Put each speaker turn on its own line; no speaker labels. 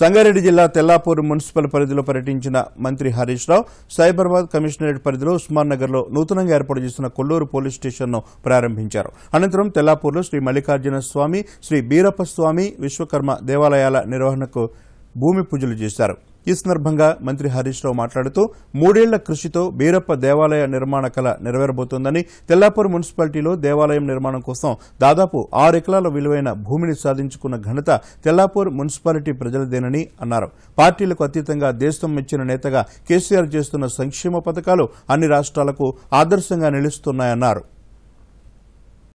సంగారెడ్డి జిల్లా తెల్లాపూర్ మున్సిపల్ పరిధిలో పర్యటించిన మంత్రి హరీష్ రావు సైబరాబాద్ కమిషనరేట్ పరిధిలో ఉస్మాన్ నగర్లో నూతనంగా ఏర్పాటు చేసిన కొల్లూరు పోలీస్ స్టేషన్ ను ప్రారంభించారు అనంతరం తెల్లాపూర్లో శ్రీ మల్లికార్జున స్వామి శ్రీ బీరప్ప స్వామి విశ్వకర్మ దేవాలయాల నిర్వహణకు భూమి పూజలు చేశారు ఈ సందర్భంగా మంత్రి హరీష్ రావు మాట్లాడుతూ మూడేళ్ల కృషితో బీరప్ప దేవాలయ నిర్మాణ కళ నెరవేరబోతోందని తెల్లాపూర్ మున్సిపాలిటీలో దేవాలయం నిర్మాణం కోసం దాదాపు ఆరు ఎకరాల విలువైన భూమిని సాధించుకున్న ఘనత తెల్లాపూర్ మున్సిపాలిటీ ప్రజలదేనని అన్నారు పార్టీలకు అతీతంగా దేశం మెచ్చిన నేతగా కేసీఆర్ చేస్తున్న సంక్షేమ పథకాలు అన్ని రాష్ట్రాలకు ఆదర్శంగా నిలుస్తున్నాయన్నారు